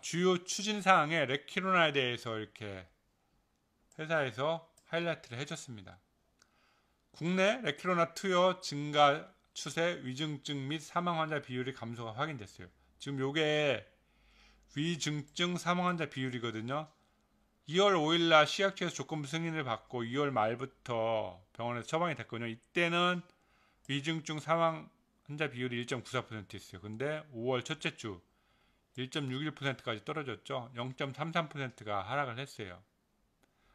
주요 추진 사항에 레키로나에 대해서 이렇게 회사에서 하이라이트를 해줬습니다. 국내 레키로나 투여 증가 추세 위중증 및 사망 환자 비율이 감소가 확인됐어요. 지금 요게 위중증 사망 환자 비율이거든요. 2월 5일 날 시약처에서 조건부 승인을 받고 2월 말부터 병원에서 처방이 됐거든요. 이때는 위중증 사망 환자 비율이 1.94%였어요. 근데 5월 첫째 주 1.61%까지 떨어졌죠. 0.33%가 하락을 했어요.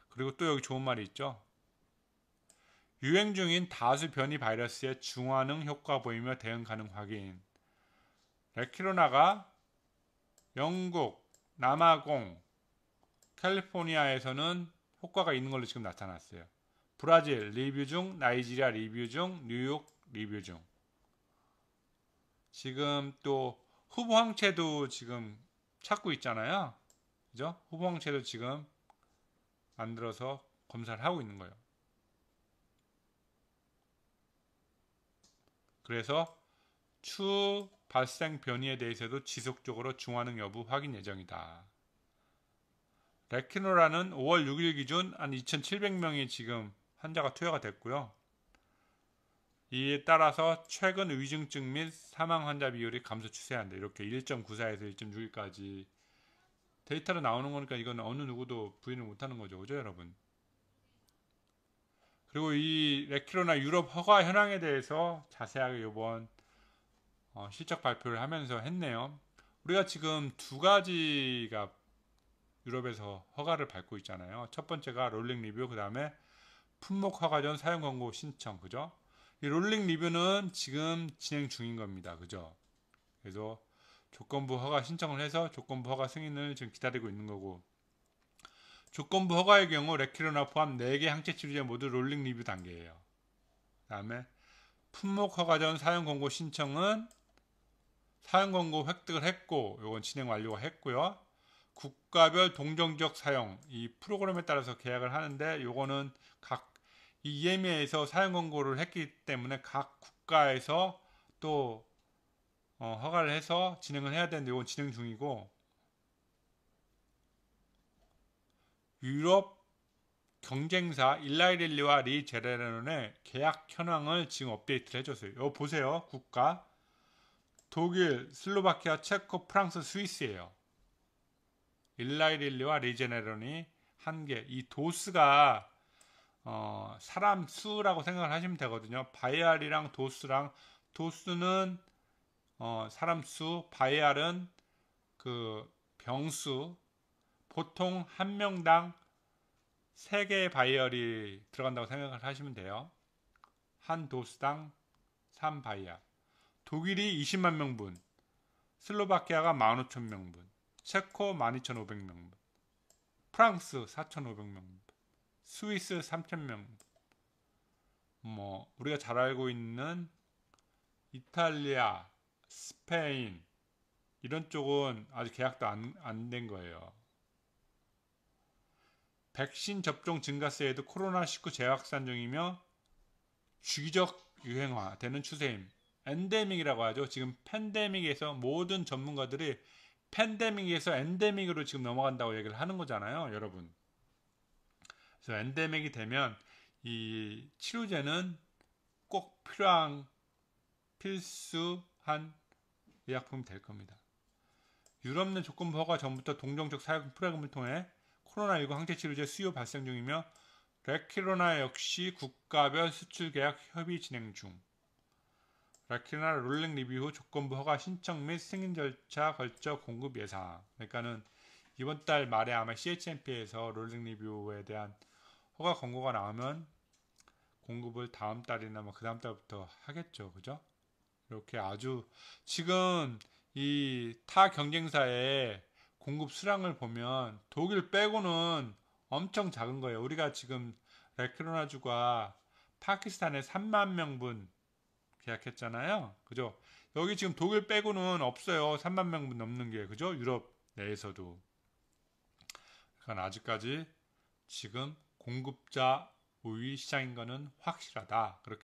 그리고 또 여기 좋은 말이 있죠. 유행 중인 다수 변이 바이러스의 중화능 효과 보이며 대응 가능 확인. 레키로나가 영국, 남아공, 캘리포니아에서는 효과가 있는 걸로 지금 나타났어요. 브라질 리뷰 중, 나이지리아 리뷰 중, 뉴욕 리뷰 중. 지금 또 후보 항체도 지금 찾고 있잖아요. 그죠? 후보 항체도 지금 만들어서 검사를 하고 있는 거예요. 그래서 추 발생 변이에 대해서도 지속적으로 중화능 여부 확인 예정이다. 레키노라는 5월 6일 기준 한 2,700명이 지금 환자가 투여가 됐고요. 이에 따라서 최근 위중증 및 사망 환자 비율이 감소 추세한다. 이렇게 1.94에서 1.6까지 데이터로 나오는 거니까 이건 어느 누구도 부인을 못하는 거죠. 그죠 여러분? 그리고 이 레키로나 유럽 허가 현황에 대해서 자세하게 이번 어, 실적 발표를 하면서 했네요. 우리가 지금 두 가지가 유럽에서 허가를 받고 있잖아요. 첫 번째가 롤링 리뷰, 그 다음에 품목 허가 전 사용 권고 신청, 그죠? 롤링 리뷰는 지금 진행 중인 겁니다. 그죠? 그래서 조건부 허가 신청을 해서 조건부 허가 승인을 지금 기다리고 있는 거고 조건부 허가의 경우 레키로나 포함 4개 항체 치료제 모두 롤링 리뷰 단계예요. 그 다음에 품목 허가 전 사용 권고 신청은 사용 권고 획득을 했고 이건 진행 완료가 했고요. 국가별 동정적 사용 이 프로그램에 따라서 계약을 하는데 요거는 각이 e m a 에서 사용 권고를 했기 때문에 각 국가에서 또 어, 허가를 해서 진행을 해야 되는데 이건 진행 중이고 유럽 경쟁사 일라이릴리와 리 제레레논의 계약 현황을 지금 업데이트를 해줬어요. 이거 보세요. 국가 독일, 슬로바키아, 체코, 프랑스, 스위스예요. 일라이릴리와 리제네론이 한 개. 이 도스가 어, 사람 수라고 생각을 하시면 되거든요. 바이알이랑 도수랑 도수는 어, 사람 수, 바이알은 그 병수. 보통 한 명당 3개의 바이알이 들어간다고 생각을 하시면 돼요. 한 도수당 3바이알. 독일이 20만 명분, 슬로바키아가 15,000명분, 체코 12,500명분, 프랑스 4,500명분. 스위스 3,000명. 뭐, 우리가 잘 알고 있는 이탈리아, 스페인, 이런 쪽은 아직 계약도 안, 안 된 거예요. 백신 접종 증가세에도 코로나19 재확산 중이며 주기적 유행화되는 추세임. 엔데믹이라고 하죠. 지금 팬데믹에서 모든 전문가들이 팬데믹에서 엔데믹으로 지금 넘어간다고 얘기를 하는 거잖아요, 여러분. 그래서 엔데믹이 되면 이 치료제는 꼭 필요한 필수한 의약품이 될 겁니다. 유럽 내 조건부 허가 전부터 동정적 사용 프로그램을 통해 코로나19 항체 치료제 수요 발생 중이며 레키로나 역시 국가별 수출 계약 협의 진행 중. 레키로나 롤링 리뷰 후 조건부 허가 신청 및 승인 절차 걸쳐 공급 예상. 그러니까는 이번 달 말에 아마 CHMP에서 롤링 리뷰에 대한 허가 권고가 나오면 공급을 다음 달이나 뭐그 다음 달부터 하겠죠. 그죠? 이렇게 아주 지금 이 타 경쟁사의 공급 수량을 보면 독일 빼고는 엄청 작은 거예요. 우리가 지금 레크로나주가 파키스탄에 3만 명분 계약했잖아요. 그죠? 여기 지금 독일 빼고는 없어요. 3만 명분 넘는 게. 그죠? 유럽 내에서도. 그러 그러니까 아직까지 지금 공급자 우위 시장인 것은 확실하다. 그렇게